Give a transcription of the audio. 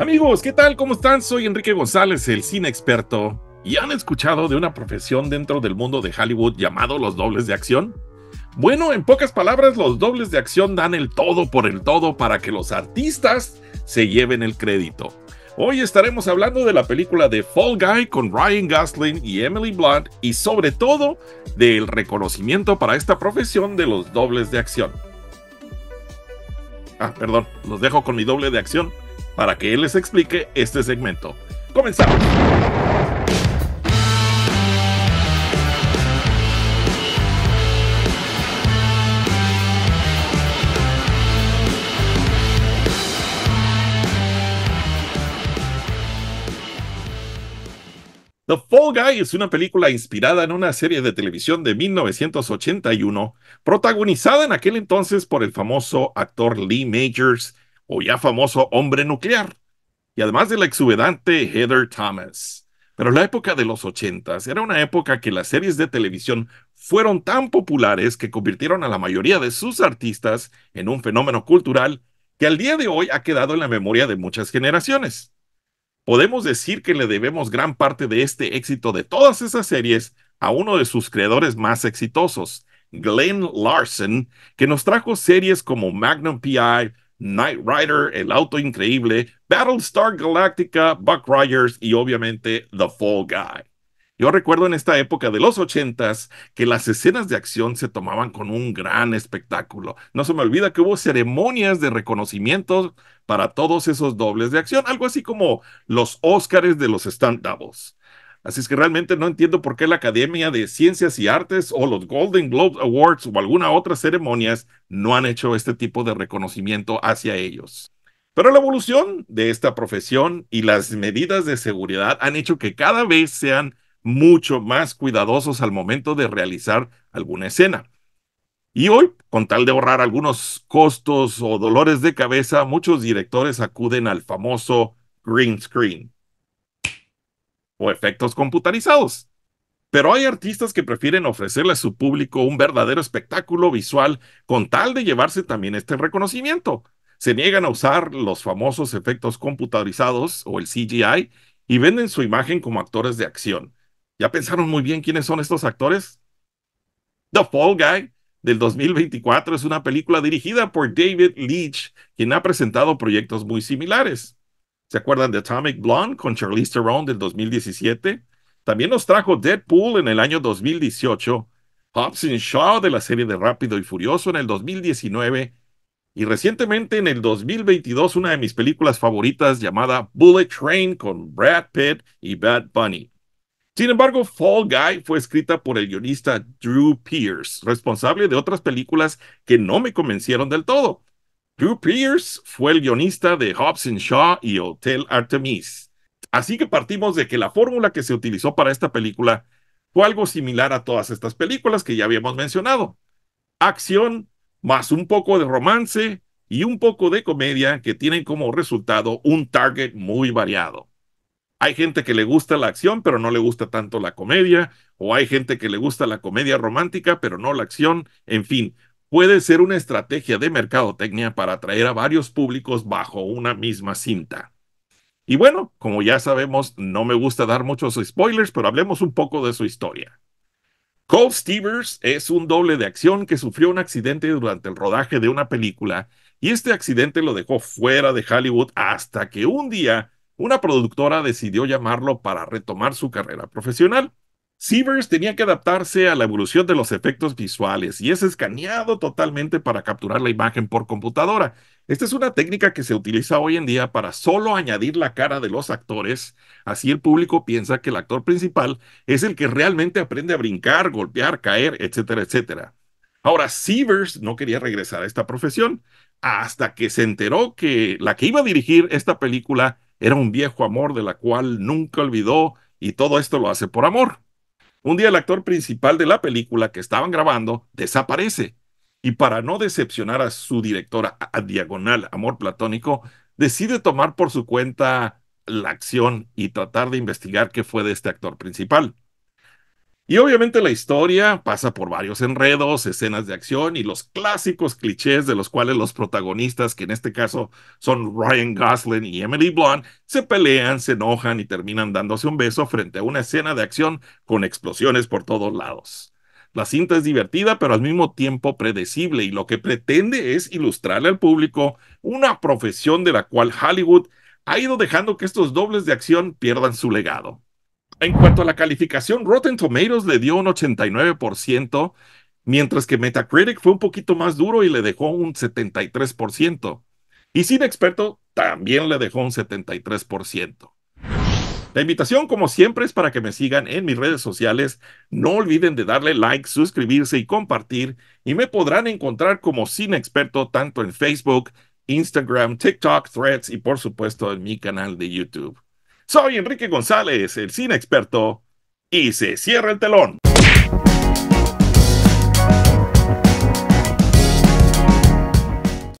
Amigos, ¿qué tal? ¿Cómo están? Soy Enrique González, el cine experto. ¿Y han escuchado de una profesión dentro del mundo de Hollywood llamado los dobles de acción? Bueno, en pocas palabras, los dobles de acción dan el todo por el todo para que los artistas se lleven el crédito. Hoy estaremos hablando de la película de Fall Guy con Ryan Gosling y Emily Blunt y sobre todo del reconocimiento para esta profesión de los dobles de acción. Ah, perdón, los dejo con mi doble de acción para que él les explique este segmento. ¡Comenzamos! The Fall Guy es una película inspirada en una serie de televisión de 1981, protagonizada en aquel entonces por el famoso actor Lee Majors, o ya famoso hombre nuclear, y además de la exuberante Heather Thomas. Pero la época de los ochentas era una época que las series de televisión fueron tan populares que convirtieron a la mayoría de sus artistas en un fenómeno cultural que al día de hoy ha quedado en la memoria de muchas generaciones. Podemos decir que le debemos gran parte de este éxito de todas esas series a uno de sus creadores más exitosos, Glenn Larson, que nos trajo series como Magnum PI, Knight Rider, el auto increíble, Battlestar Galactica, Buck Rogers y obviamente The Fall Guy. Yo recuerdo en esta época de los ochentas que las escenas de acción se tomaban con un gran espectáculo. No se me olvida que hubo ceremonias de reconocimiento para todos esos dobles de acción, algo así como los Óscares de los Stunt Doubles. Así es que realmente no entiendo por qué la Academia de Ciencias y Artes o los Golden Globe Awards o alguna otra ceremonia no han hecho este tipo de reconocimiento hacia ellos. Pero la evolución de esta profesión y las medidas de seguridad han hecho que cada vez sean mucho más cuidadosos al momento de realizar alguna escena. Y hoy, con tal de ahorrar algunos costos o dolores de cabeza, muchos directores acuden al famoso green screen, o efectos computarizados. Pero hay artistas que prefieren ofrecerle a su público un verdadero espectáculo visual con tal de llevarse también este reconocimiento. Se niegan a usar los famosos efectos computarizados o el CGI y venden su imagen como actores de acción. ¿Ya pensaron muy bien quiénes son estos actores? The Fall Guy del 2024 es una película dirigida por David Leitch, quien ha presentado proyectos muy similares. ¿Se acuerdan de Atomic Blonde con Charlize Theron del 2017? También nos trajo Deadpool en el año 2018, Hobbs and Shaw de la serie de Rápido y Furioso en el 2019 y recientemente en el 2022 una de mis películas favoritas llamada Bullet Train con Brad Pitt y Bad Bunny. Sin embargo, Fall Guy fue escrita por el guionista Drew Pierce, responsable de otras películas que no me convencieron del todo. Drew Pierce fue el guionista de Hobbs Shaw y Hotel Artemis. Así que partimos de que la fórmula que se utilizó para esta película fue algo similar a todas estas películas que ya habíamos mencionado. Acción más un poco de romance y un poco de comedia que tienen como resultado un target muy variado. Hay gente que le gusta la acción pero no le gusta tanto la comedia, o hay gente que le gusta la comedia romántica pero no la acción, en fin, puede ser una estrategia de mercadotecnia para atraer a varios públicos bajo una misma cinta. Y bueno, como ya sabemos, no me gusta dar muchos spoilers, pero hablemos un poco de su historia. Cole Stevers es un doble de acción que sufrió un accidente durante el rodaje de una película y este accidente lo dejó fuera de Hollywood hasta que un día una productora decidió llamarlo para retomar su carrera profesional. Sievers tenía que adaptarse a la evolución de los efectos visuales y es escaneado totalmente para capturar la imagen por computadora. Esta es una técnica que se utiliza hoy en día para solo añadir la cara de los actores, así el público piensa que el actor principal es el que realmente aprende a brincar, golpear, caer, etcétera, etcétera. Ahora, Sievers no quería regresar a esta profesión hasta que se enteró que la que iba a dirigir esta película era un viejo amor de la cual nunca olvidó y todo esto lo hace por amor. Un día el actor principal de la película que estaban grabando desaparece y para no decepcionar a su directora a diagonal amor platónico, decide tomar por su cuenta la acción y tratar de investigar qué fue de este actor principal. Y obviamente la historia pasa por varios enredos, escenas de acción y los clásicos clichés de los cuales los protagonistas, que en este caso son Ryan Gosling y Emily Blunt, se pelean, se enojan y terminan dándose un beso frente a una escena de acción con explosiones por todos lados. La cinta es divertida, pero al mismo tiempo predecible, y lo que pretende es ilustrarle al público una profesión de la cual Hollywood ha ido dejando que estos dobles de acción pierdan su legado. En cuanto a la calificación, Rotten Tomatoes le dio un 89%, mientras que Metacritic fue un poquito más duro y le dejó un 73%. Y Sin Experto también le dejó un 73%. La invitación, como siempre, es para que me sigan en mis redes sociales. No olviden de darle like, suscribirse y compartir. Y me podrán encontrar como Sin Experto tanto en Facebook, Instagram, TikTok, Threads y por supuesto en mi canal de YouTube. Soy Enrique González, el cine experto, y se cierra el telón.